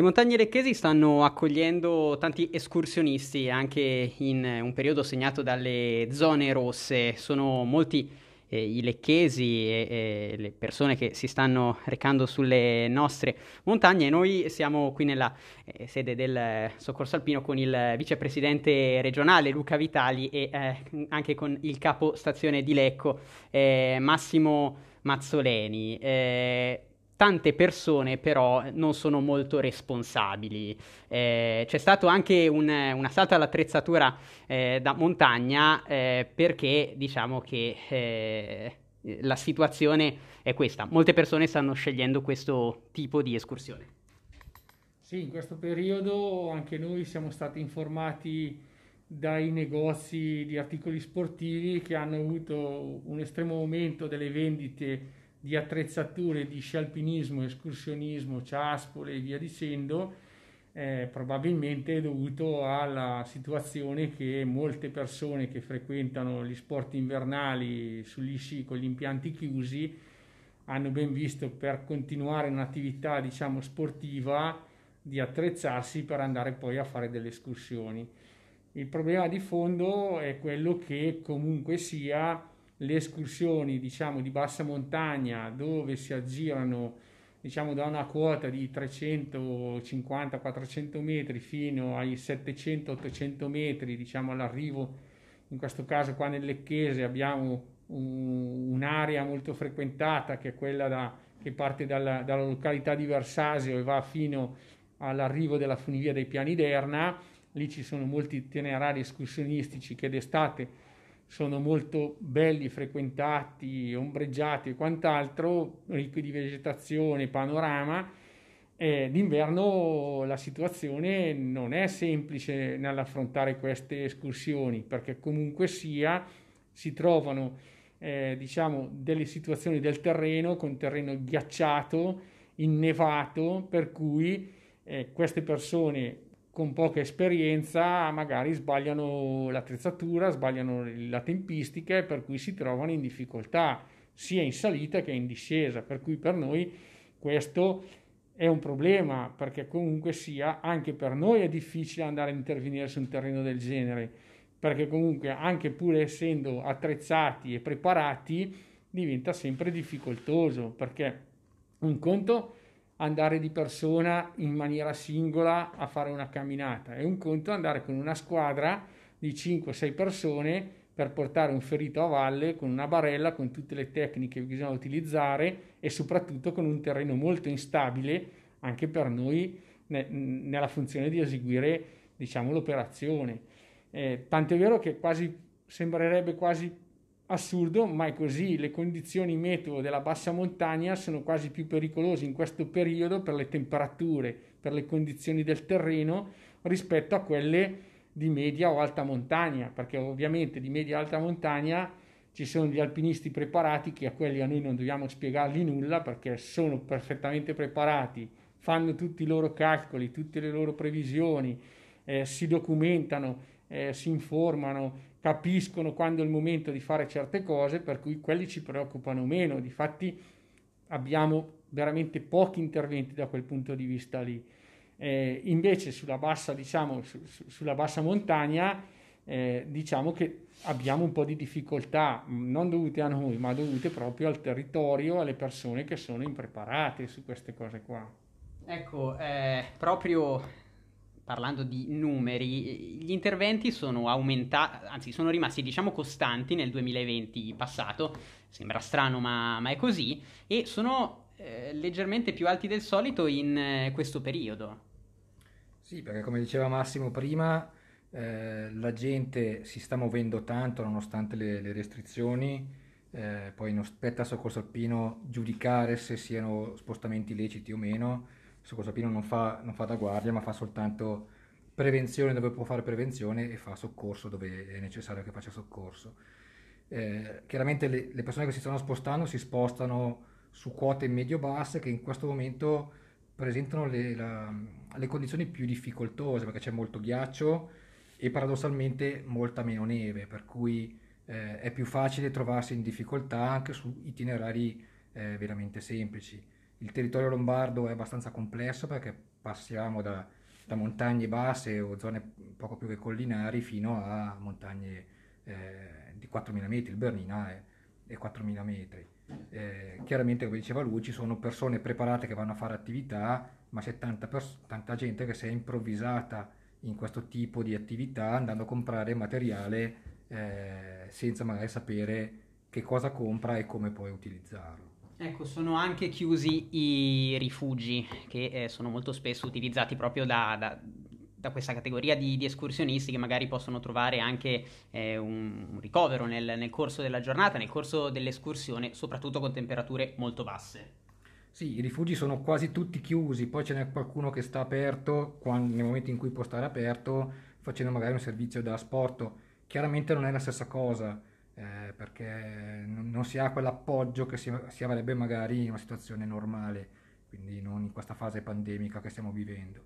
Le montagne lecchesi stanno accogliendo tanti escursionisti anche in eh, un periodo segnato dalle zone rosse. Sono molti eh, i lecchesi e, e, le persone che si stanno recando sulle nostre montagne. Noi siamo qui nella eh, sede del Soccorso Alpino con il vicepresidente regionale Luca Vitali e eh, anche con il capo stazione di Lecco eh, Massimo Mazzoleni eh, tante persone però non sono molto responsabili. Eh, c'è stato anche un, un assalto all'attrezzatura eh, da montagna eh, perché diciamo che eh, la situazione è questa. Molte persone stanno scegliendo questo tipo di escursione. Sì, in questo periodo anche noi siamo stati informati dai negozi di articoli sportivi che hanno avuto un estremo aumento delle vendite di attrezzature di scialpinismo, escursionismo, ciaspole e via dicendo, eh, probabilmente è dovuto alla situazione che molte persone che frequentano gli sport invernali sugli sci con gli impianti chiusi hanno ben visto per continuare un'attività diciamo sportiva di attrezzarsi per andare poi a fare delle escursioni. Il problema di fondo è quello che comunque sia le escursioni diciamo di bassa montagna dove si aggirano diciamo da una quota di 350-400 metri fino ai 700-800 metri diciamo all'arrivo in questo caso qua nel Lecchese abbiamo un'area molto frequentata che è quella da, che parte dalla, dalla località di Versasio e va fino all'arrivo della funivia dei Piani d'Erna lì ci sono molti itinerari escursionistici che d'estate sono molto belli, frequentati, ombreggiati e quant'altro, ricchi di vegetazione, panorama. Eh, d'inverno la situazione non è semplice nell'affrontare queste escursioni, perché comunque sia si trovano eh, diciamo, delle situazioni del terreno con terreno ghiacciato, innevato, per cui eh, queste persone con poca esperienza magari sbagliano l'attrezzatura, sbagliano la tempistica per cui si trovano in difficoltà sia in salita che in discesa, per cui per noi questo è un problema perché comunque sia anche per noi è difficile andare a intervenire su un terreno del genere, perché comunque anche pur essendo attrezzati e preparati diventa sempre difficoltoso perché un conto andare di persona in maniera singola a fare una camminata, è un conto andare con una squadra di 5-6 persone per portare un ferito a valle con una barella, con tutte le tecniche che bisogna utilizzare e soprattutto con un terreno molto instabile anche per noi ne- nella funzione di eseguire diciamo, l'operazione. Eh, tant'è vero che quasi, sembrerebbe quasi Assurdo, ma è così, le condizioni meteo della bassa montagna sono quasi più pericolose in questo periodo per le temperature, per le condizioni del terreno rispetto a quelle di media o alta montagna, perché ovviamente di media e alta montagna ci sono gli alpinisti preparati che a quelli a noi non dobbiamo spiegargli nulla perché sono perfettamente preparati, fanno tutti i loro calcoli, tutte le loro previsioni, eh, si documentano, eh, si informano, capiscono quando è il momento di fare certe cose, per cui quelli ci preoccupano meno. Difatti abbiamo veramente pochi interventi da quel punto di vista lì. Eh, invece sulla bassa, diciamo, su, su, sulla bassa montagna, eh, diciamo che abbiamo un po' di difficoltà, non dovute a noi, ma dovute proprio al territorio, alle persone che sono impreparate su queste cose qua. Ecco, eh, proprio parlando di numeri, gli interventi sono aumentati, anzi sono rimasti diciamo costanti nel 2020 passato, sembra strano ma, ma è così, e sono eh, leggermente più alti del solito in eh, questo periodo. Sì, perché come diceva Massimo prima, eh, la gente si sta muovendo tanto nonostante le, le restrizioni, eh, poi non spetta a Soccorso Alpino giudicare se siano spostamenti leciti o meno, cosa Pino non fa, non fa da guardia, ma fa soltanto prevenzione dove può fare prevenzione e fa soccorso dove è necessario che faccia soccorso. Eh, chiaramente le, le, persone che si stanno spostando si spostano su quote medio-basse che in questo momento presentano le, la, le condizioni più difficoltose perché c'è molto ghiaccio e paradossalmente molta meno neve, per cui eh, è più facile trovarsi in difficoltà anche su itinerari eh, veramente semplici. Il territorio lombardo è abbastanza complesso perché passiamo da, da montagne basse o zone poco più che collinari fino a montagne eh, di 4.000 metri, il Bernina è, è 4.000 metri. Eh, chiaramente, come diceva lui, ci sono persone preparate che vanno a fare attività, ma c'è tanta, pers- tanta gente che si è improvvisata in questo tipo di attività andando a comprare materiale eh, senza magari sapere che cosa compra e come poi utilizzarlo. Ecco, sono anche chiusi i rifugi che eh, sono molto spesso utilizzati proprio da, da, da questa categoria di, di, escursionisti che magari possono trovare anche eh, un, un, ricovero nel, nel corso della giornata, nel corso dell'escursione, soprattutto con temperature molto basse. Sì, i rifugi sono quasi tutti chiusi, poi ce n'è qualcuno che sta aperto quando, nel momento in cui può stare aperto facendo magari un servizio da sporto. Chiaramente non è la stessa cosa eh, perché non si ha quell'appoggio che si, si, avrebbe magari in una situazione normale, quindi non in questa fase pandemica che stiamo vivendo.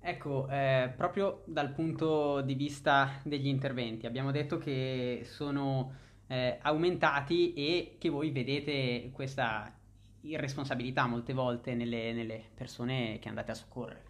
Ecco, eh, proprio dal punto di vista degli interventi, abbiamo detto che sono eh, aumentati e che voi vedete questa irresponsabilità molte volte nelle, nelle persone che andate a soccorrere.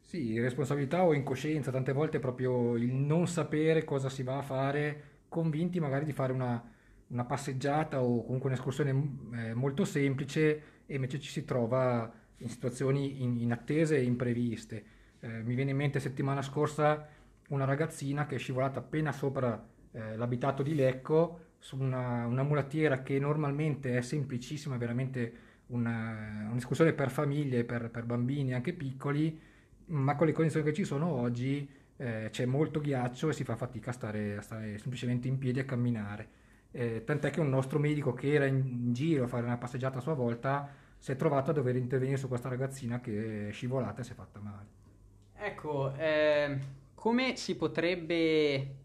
Sì, irresponsabilità o incoscienza, tante volte proprio il non sapere cosa si va a fare convinti magari di fare una, una passeggiata o comunque un'escursione mm, eh, molto semplice e invece ci si trova in situazioni in, inattese e impreviste. Eh, mi viene in mente settimana scorsa una ragazzina che è scivolata appena sopra eh, l'abitato di Lecco su una, una, mulattiera che normalmente è semplicissima, veramente una, un'escursione per famiglie, per, per bambini anche piccoli, ma con le condizioni che ci sono oggi eh, c'è molto ghiaccio e si fa fatica a stare, a stare semplicemente in piedi a camminare. Eh, tant'è che un nostro medico che era in giro a fare una passeggiata a sua volta si è trovato a dover intervenire su questa ragazzina che è scivolata e si è fatta male. Ecco, eh, come si potrebbe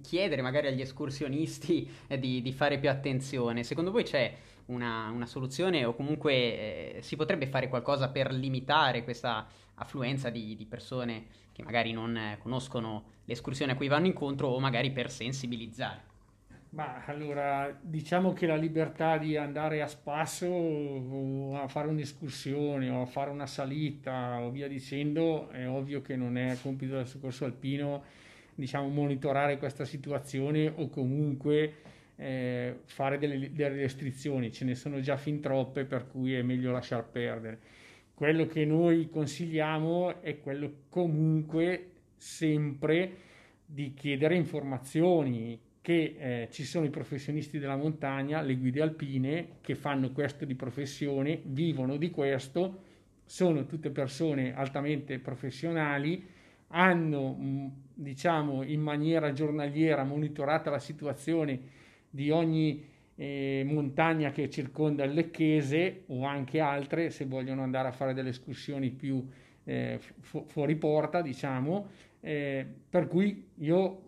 chiedere magari agli escursionisti eh, di, di fare più attenzione? Secondo voi c'è una, una soluzione o comunque eh, si potrebbe fare qualcosa per limitare questa affluenza di, di persone che magari non eh, conoscono l'escursione a cui vanno incontro o magari per sensibilizzare? Ma allora, diciamo che la libertà di andare a spasso o a fare un'escursione o a fare una salita o via dicendo, è ovvio che non è compito del soccorso alpino, diciamo, monitorare questa situazione o comunque eh, fare delle, delle restrizioni, ce ne sono già fin troppe per cui è meglio lasciar perdere. Quello che noi consigliamo è quello comunque sempre di chiedere informazioni, che eh, ci sono i professionisti della montagna, le guide alpine che fanno questo di professione, vivono di questo, sono tutte persone altamente professionali, hanno diciamo in maniera giornaliera monitorata la situazione di ogni eh, montagna che circonda il Lecchese o anche altre se vogliono andare a fare delle escursioni più eh, fu- fuori porta, diciamo. Eh, per cui io,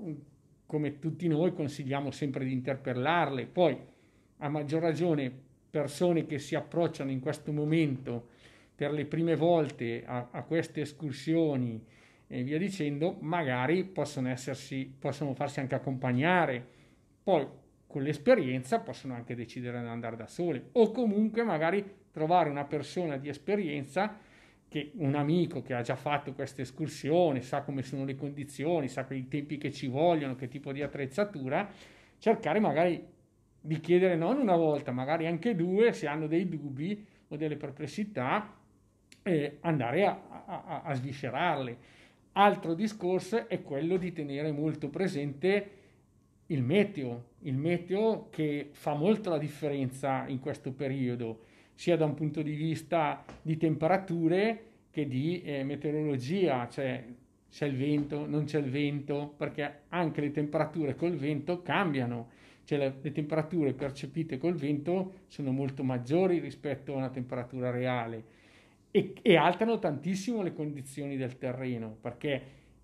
come tutti noi, consigliamo sempre di interpellarle. Poi, a maggior ragione, persone che si approcciano in questo momento per le prime volte a, a queste escursioni e via dicendo, magari possono, essersi, possono farsi anche accompagnare. Poi con l'esperienza possono anche decidere di andare da sole o comunque magari trovare una persona di esperienza che un amico che ha già fatto questa escursione sa come sono le condizioni, sa i tempi che ci vogliono, che tipo di attrezzatura, cercare magari di chiedere non una volta, magari anche due, se hanno dei dubbi o delle perplessità, e andare a, a, a sviscerarle. Altro discorso è quello di tenere molto presente il meteo, il meteo che fa molto la differenza in questo periodo, sia da un punto di vista di temperature che di eh, meteorologia, cioè c'è il vento, non c'è il vento, perché anche le temperature col vento cambiano, cioè le, le temperature percepite col vento sono molto maggiori rispetto a una temperatura reale e, e alterano tantissimo le condizioni del terreno, perché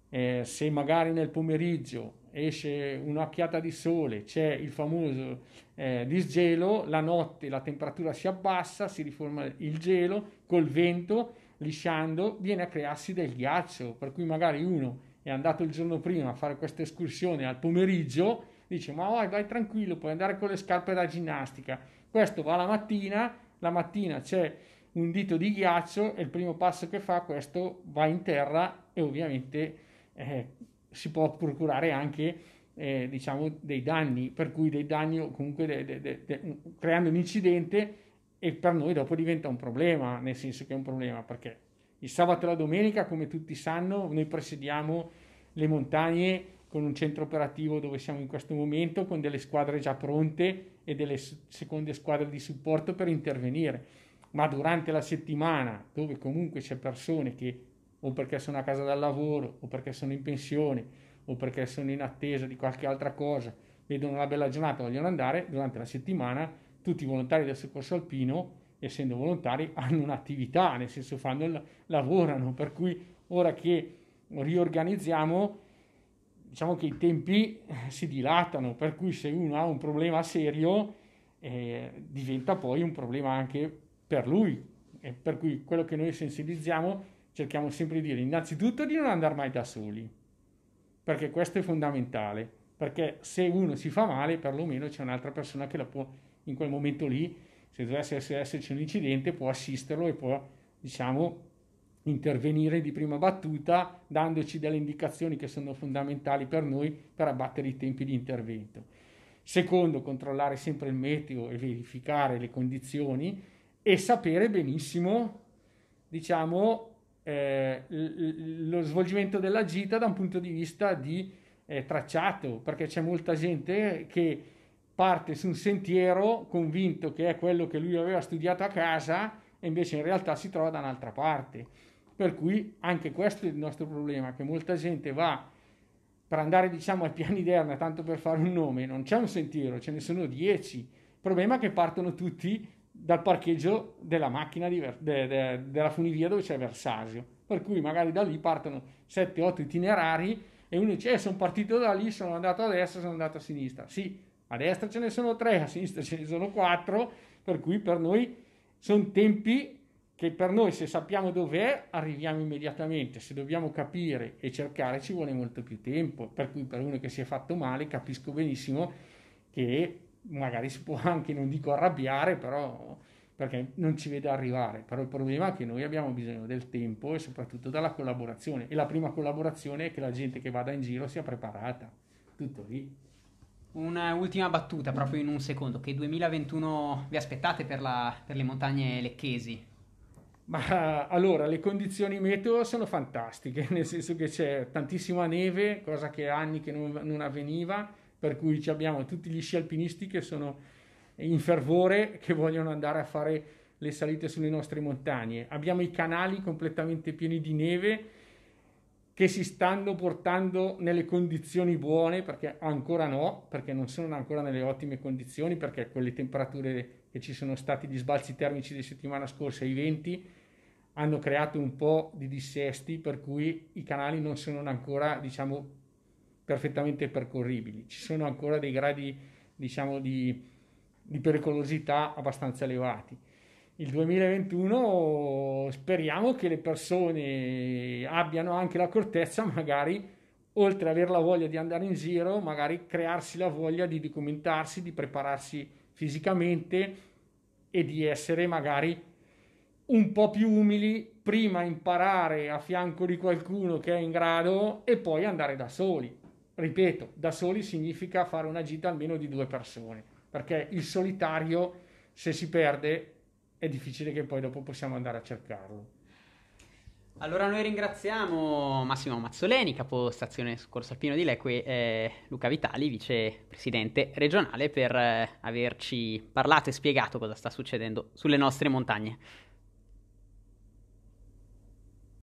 eh, se magari nel pomeriggio esce un'occhiata di sole, c'è il famoso eh, disgelo, la notte la temperatura si abbassa, si riforma il gelo, col vento, lisciando, viene a crearsi del ghiaccio, per cui magari uno è andato il giorno prima a fare questa escursione al pomeriggio, dice ma vai, vai tranquillo, puoi andare con le scarpe da ginnastica, questo va la mattina, la mattina c'è un dito di ghiaccio e il primo passo che fa questo va in terra e ovviamente... Eh, si può procurare anche eh, diciamo dei danni, per cui dei danni o comunque de, de, de, creando un incidente e per noi dopo diventa un problema, nel senso che è un problema perché il sabato e la domenica, come tutti sanno, noi presidiamo le montagne con un centro operativo dove siamo in questo momento, con delle squadre già pronte e delle seconde squadre di supporto per intervenire. Ma durante la settimana, dove comunque c'è persone che o perché sono a casa dal lavoro, o perché sono in pensione, o perché sono in attesa di qualche altra cosa, vedono una bella giornata, vogliono andare, durante la settimana tutti i volontari del soccorso alpino, essendo volontari, hanno un'attività, nel senso fanno il, lavorano, per cui ora che riorganizziamo, diciamo che i tempi eh, si dilatano, per cui se uno ha un problema serio, eh, diventa poi un problema anche per lui, e per cui quello che noi sensibilizziamo cerchiamo sempre di dire innanzitutto di non andare mai da soli, perché questo è fondamentale, perché se uno si fa male perlomeno c'è un'altra persona che la può in quel momento lì, se dovesse esserci un incidente, può assisterlo e può, diciamo, intervenire di prima battuta dandoci delle indicazioni che sono fondamentali per noi per abbattere i tempi di intervento. Secondo, controllare sempre il meteo e verificare le condizioni e sapere benissimo, diciamo, eh, lo svolgimento della gita da un punto di vista di eh, tracciato, perché c'è molta gente che parte su un sentiero convinto che è quello che lui aveva studiato a casa e invece in realtà si trova da un'altra parte. Per cui anche questo è il nostro problema, che molta gente va per andare diciamo ai piani d'erna, tanto per fare un nome, non c'è un sentiero, ce ne sono dieci. Il problema è che partono tutti dal parcheggio della macchina di, de, de, della funivia dove c'è Versasio. Per cui magari da lì partono 7-8 itinerari e uno dice: eh, Sono partito da lì, sono andato a destra, sono andato a sinistra. Sì, a destra ce ne sono 3, a sinistra ce ne sono 4. Per cui per noi sono tempi che per noi, se sappiamo dov'è, arriviamo immediatamente. Se dobbiamo capire e cercare, ci vuole molto più tempo. Per cui per uno che si è fatto male, capisco benissimo che magari si può anche, non dico arrabbiare, però perché non ci vede arrivare, però il problema è che noi abbiamo bisogno del tempo e soprattutto della collaborazione e la prima collaborazione è che la gente che vada in giro sia preparata, tutto lì. Un'ultima battuta proprio in un secondo, che 2021 vi aspettate per, la, per le montagne lecchesi? Ma allora, le condizioni meteo sono fantastiche, nel senso che c'è tantissima neve, cosa che anni che non, non avveniva, per cui abbiamo tutti gli sci alpinisti che sono in fervore, che vogliono andare a fare le salite sulle nostre montagne. Abbiamo i canali completamente pieni di neve che si stanno portando nelle condizioni buone, perché ancora no, perché non sono ancora nelle ottime condizioni, perché con le temperature che ci sono stati, gli sbalzi termici di settimana scorsa, i venti, hanno creato un po' di dissesti, per cui i canali non sono ancora, diciamo, perfettamente percorribili. Ci sono ancora dei gradi, diciamo, di, di pericolosità abbastanza elevati. Il 2021 speriamo che le persone abbiano anche l'accortezza, magari, oltre ad avere la voglia di andare in giro, magari crearsi la voglia di documentarsi, di prepararsi fisicamente e di essere magari un po' più umili, prima imparare a fianco di qualcuno che è in grado e poi andare da soli ripeto, da soli significa fare una gita almeno di due persone, perché il solitario se si perde è difficile che poi dopo possiamo andare a cercarlo. Allora noi ringraziamo Massimo Mazzoleni, capo stazione Scorso Alpino di Lecque, e Luca Vitali, vicepresidente regionale, per eh, averci parlato e spiegato cosa sta succedendo sulle nostre montagne.